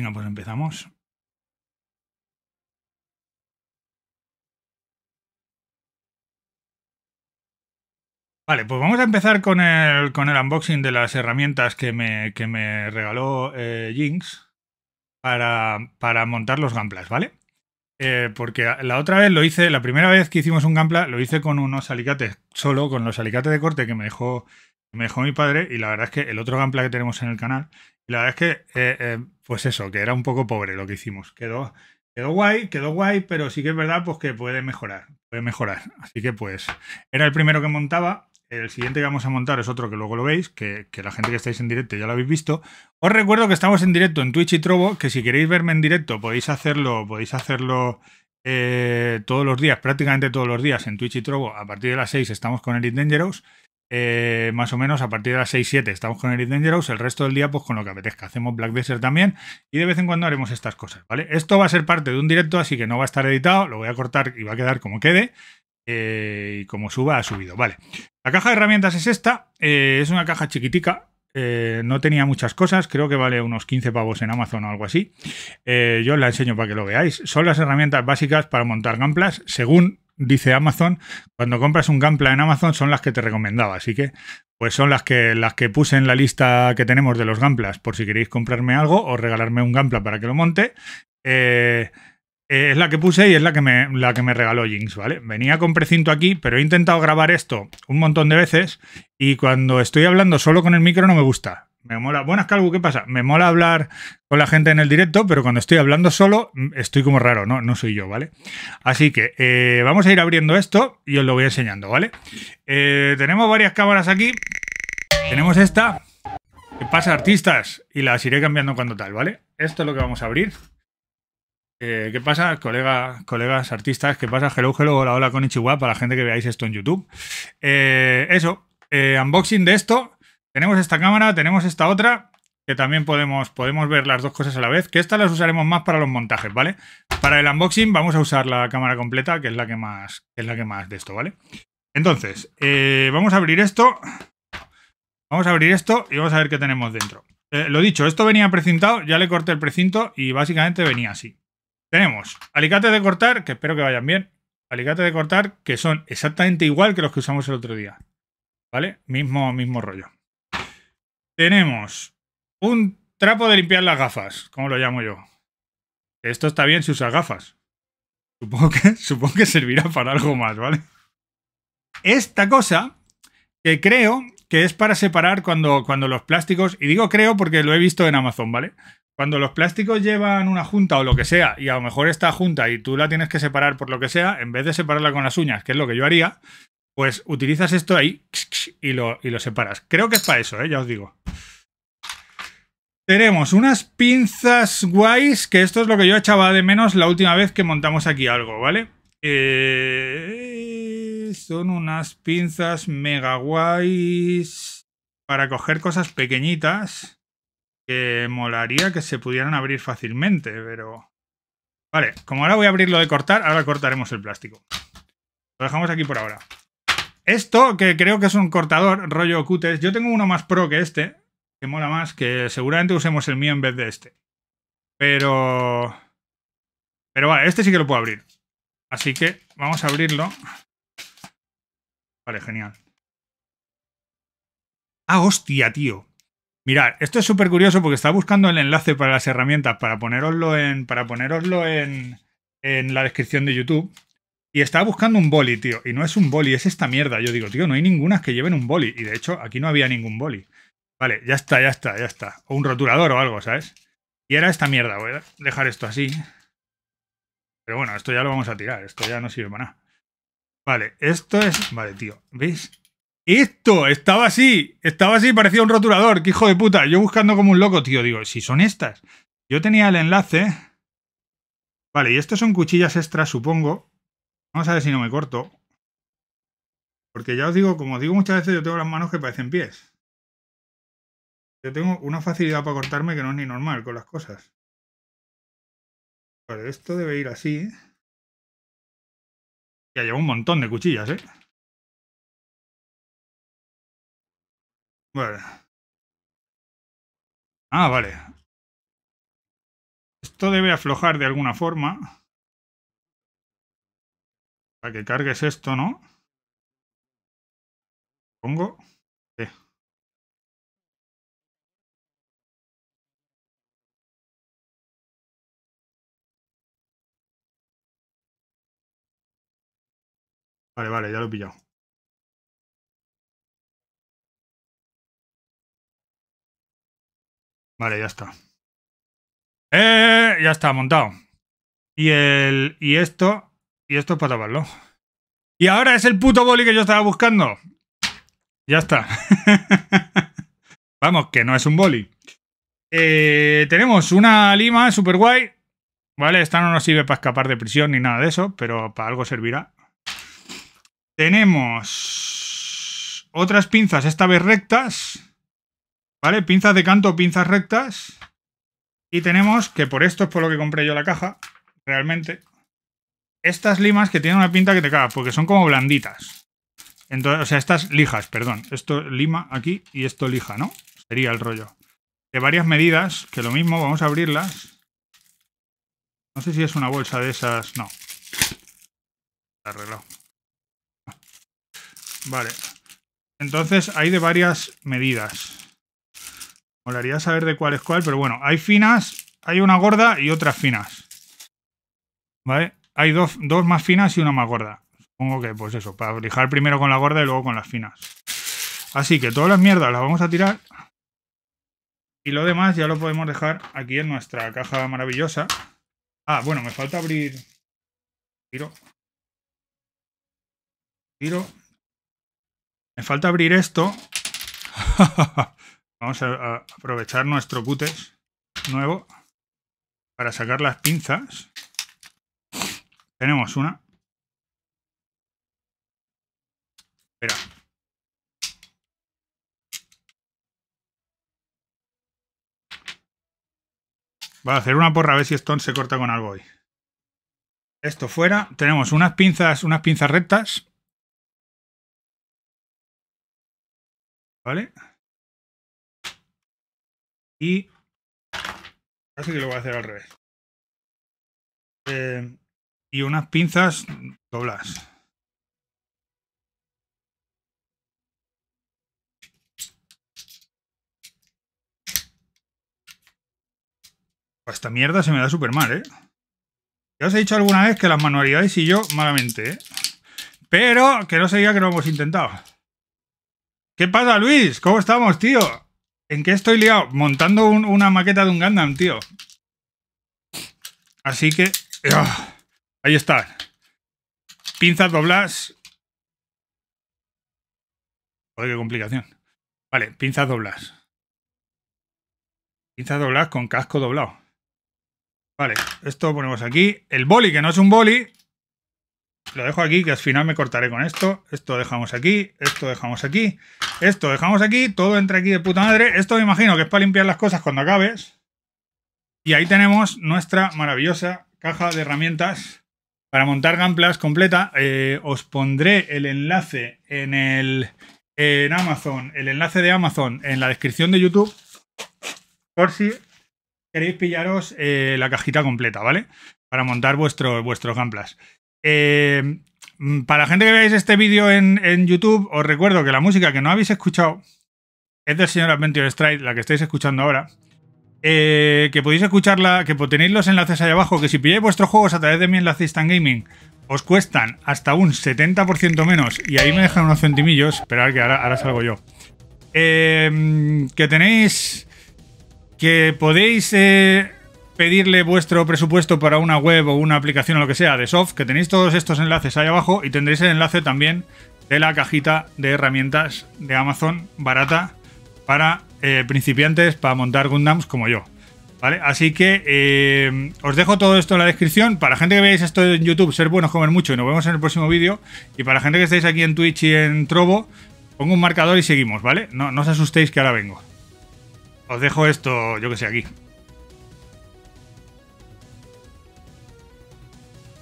Venga, pues empezamos. Vale, pues vamos a empezar con el, con el unboxing de las herramientas que me, me regaló eh, Jinx para, montar los Gamplas, ¿vale? Eh, porque la otra vez lo hice, la primera vez que hicimos un Gampla, lo hice con unos alicates solo, con los alicates de corte que me dejó me dejó mi padre y la verdad es que el otro gampla que tenemos en el canal, la verdad es que, eh, eh, pues eso, que era un poco pobre lo que hicimos. Quedó, quedó guay, quedó guay, pero sí que es verdad pues que puede mejorar, puede mejorar. Así que pues era el primero que montaba. El siguiente que vamos a montar es otro que luego lo veis, que, la gente que estáis en directo ya lo habéis visto. Os recuerdo que estamos en directo en Twitch y Trovo, que si queréis verme en directo podéis hacerlo, podéis hacerlo eh, todos los días, prácticamente todos los días en Twitch y Trovo. A partir de las 6 estamos con Elite Dangerous. Eh, más o menos a partir de las 6-7 estamos con Elite Dangerous, el resto del día pues con lo que apetezca. Hacemos Black Desert también y de vez en cuando haremos estas cosas, ¿vale? Esto va a ser parte de un directo, así que no va a estar editado, lo voy a cortar y va a quedar como quede. Eh, y como suba, ha subido, ¿vale? La caja de herramientas es esta, eh, es una caja chiquitica. no tenía muchas cosas, creo que vale unos 15 pavos en Amazon o algo así. yo os la enseño para que lo veáis. Son las herramientas básicas para montar Gamplas según dice Amazon, cuando compras un Gampla en Amazon son las que te recomendaba, así que pues son las que, las que puse en la lista que tenemos de los Gamplas, por si queréis comprarme algo o regalarme un Gampla para que lo monte. Eh, eh, es la que puse y es la que me, la que me regaló Jinx, ¿vale? Venía con precinto aquí, pero he intentado grabar esto un montón de veces y cuando estoy hablando solo con el micro no me gusta me mola. Buenas, Calvo, ¿qué pasa? Me mola hablar con la gente en el directo, pero cuando estoy hablando solo, mm, estoy como raro, ¿no? No soy yo, ¿vale? Así que eh, vamos a ir abriendo esto y os lo voy enseñando, ¿vale? Eh, tenemos varias cámaras aquí. Tenemos esta, Qué pasa artistas, y las iré cambiando cuando tal, ¿vale? Esto es lo que vamos a abrir. Eh, ¿Qué pasa, colegas, colegas artistas? ¿Qué pasa? Hello, hello, hola, hola, con Ichiwa, para la gente que veáis esto en YouTube. eso, unboxing de esto tenemos esta cámara, tenemos esta otra, que también podemos, podemos ver las dos cosas a la vez, que estas las usaremos más para los montajes, ¿vale? Para el unboxing vamos a usar la cámara completa, que es la que más, es la que más de esto, ¿vale? Entonces, eh, vamos a abrir esto. Vamos a abrir esto y vamos a ver qué tenemos dentro. Eh, lo dicho, esto venía precintado, ya le corté el precinto y básicamente venía así. Tenemos alicates de cortar, que espero que vayan bien. Alicates de cortar que son exactamente igual que los que usamos el otro día. ¿Vale? Mismo, mismo rollo. Tenemos un trapo de limpiar las gafas, como lo llamo yo. Esto está bien si usas gafas. Supongo que, supongo que servirá para algo más, ¿vale? Esta cosa, que creo que es para separar cuando, cuando los plásticos, y digo creo porque lo he visto en Amazon, ¿vale? Cuando los plásticos llevan una junta o lo que sea, y a lo mejor está junta y tú la tienes que separar por lo que sea, en vez de separarla con las uñas, que es lo que yo haría, pues utilizas esto ahí y lo, y lo separas. Creo que es para eso, ¿eh? ya os digo. Tenemos unas pinzas guays, que esto es lo que yo echaba de menos la última vez que montamos aquí algo, ¿vale? Eh, son unas pinzas mega guays para coger cosas pequeñitas que molaría que se pudieran abrir fácilmente, pero... Vale, como ahora voy a abrir lo de cortar, ahora cortaremos el plástico. Lo dejamos aquí por ahora. Esto, que creo que es un cortador, rollo cutes. Yo tengo uno más pro que este, que mola más, que seguramente usemos el mío en vez de este. Pero... Pero vale, este sí que lo puedo abrir. Así que vamos a abrirlo. Vale, genial. Ah, hostia, tío. Mirad, esto es súper curioso porque estaba buscando el enlace para las herramientas para poneroslo en, para poneroslo en, en la descripción de YouTube. Y estaba buscando un boli, tío. Y no es un boli, es esta mierda. Yo digo, tío, no hay ninguna que lleven un boli. Y de hecho, aquí no había ningún boli. Vale, ya está, ya está, ya está. O un rotulador o algo, ¿sabes? Y era esta mierda. Voy a dejar esto así. Pero bueno, esto ya lo vamos a tirar. Esto ya no sirve para nada. Vale, esto es... Vale, tío. ¿Veis? Esto estaba así. Estaba así, parecía un rotulador. ¡Qué hijo de puta! Yo buscando como un loco, tío. Digo, si son estas. Yo tenía el enlace... Vale, y estos son cuchillas extras, supongo. Vamos a ver si no me corto. Porque ya os digo, como os digo muchas veces, yo tengo las manos que parecen pies. Yo tengo una facilidad para cortarme que no es ni normal con las cosas. Vale, esto debe ir así. Ya llevo un montón de cuchillas, ¿eh? Vale. Ah, vale. Esto debe aflojar de alguna forma que cargues esto, ¿no? Pongo. Vale, vale, ya lo he pillado. Vale, ya está. Eh, ya está montado. Y, el, y esto y esto es para taparlo. Y ahora es el puto boli que yo estaba buscando. Ya está. Vamos, que no es un boli. Eh, tenemos una lima super guay. Vale, esta no nos sirve para escapar de prisión ni nada de eso, pero para algo servirá. Tenemos otras pinzas, esta vez rectas. ¿Vale? Pinzas de canto, pinzas rectas. Y tenemos, que por esto es por lo que compré yo la caja, realmente estas limas que tienen una pinta que te cagas, porque son como blanditas. Entonces, o sea, estas lijas, perdón. Esto lima aquí y esto lija, ¿no? Sería el rollo. De varias medidas, que lo mismo, vamos a abrirlas. No sé si es una bolsa de esas. No. Arreglado. Vale. Entonces hay de varias medidas. Molaría saber de cuál es cuál, pero bueno, hay finas, hay una gorda y otras finas. ¿Vale? hay dos, más finas y una más gorda. Supongo que, pues eso, para lijar primero con la gorda y luego con las finas. Así que todas las mierdas las vamos a tirar. Y lo demás ya lo podemos dejar aquí en nuestra caja maravillosa. Ah, bueno, me falta abrir... Tiro. Tiro. Me falta abrir esto. Vamos a, aprovechar nuestro cutes nuevo para sacar las pinzas. Tenemos una. Espera. Voy a hacer una porra a ver si Stone se corta con algo hoy. Esto fuera. Tenemos unas pinzas, unas pinzas rectas. ¿Vale? Y... Así que lo voy a hacer al revés. Eh, y unas pinzas doblas. Pues esta mierda se me da súper mal, ¿eh? Ya os he dicho alguna vez que las manualidades y yo malamente, ¿eh? Pero que no sería que no hemos intentado. ¿Qué pasa, Luis? ¿Cómo estamos, tío? ¿En qué estoy liado? Montando una maqueta de un Gundam, tío. Así que... ¡ah! Ahí está. Pinzas, doblas. Joder, qué complicación. Vale, pinzas doblas. Pinzas doblas con casco doblado. Vale, esto ponemos aquí. El boli, que no es un boli. Lo dejo aquí, que al final me cortaré con esto. Esto dejamos aquí, esto dejamos aquí, esto dejamos aquí. Todo entra aquí de puta madre. Esto me imagino que es para limpiar las cosas cuando acabes. Y ahí tenemos nuestra maravillosa caja de herramientas para montar Gamplas completa. Eh, os pondré el enlace en el en Amazon, el enlace de Amazon en la descripción de YouTube. Por si queréis pillaros eh, la cajita completa, ¿vale? Para montar vuestro, vuestros Gamplas. Eh, mm, para la gente que veáis este vídeo en, YouTube, os recuerdo que la música que no habéis escuchado es del señor Adventure Stride, la que estáis escuchando ahora. Eh, que podéis escucharla, que tenéis los enlaces ahí abajo, que si pilláis vuestros juegos a través de mi enlace Instant Gaming, os cuestan hasta un 70% menos y ahí me dejan unos centimillos. Esperad que ahora, salgo yo. Em, que tenéis... Que podéis eh, pedirle vuestro presupuesto para una web o una aplicación o lo que sea de soft, que tenéis todos estos enlaces ahí abajo y tendréis el enlace también de la cajita de herramientas de Amazon barata para eh, principiantes para montar Gundams como yo. ¿Vale? Así que eh, os dejo todo esto en la descripción. Para la gente que veáis esto en YouTube, ser buenos, comer mucho y nos vemos en el próximo vídeo. Y para la gente que estáis aquí en Twitch y en Trobo, pongo un marcador y seguimos, ¿vale? No, no os asustéis que ahora vengo. Os dejo esto, yo que sé, aquí.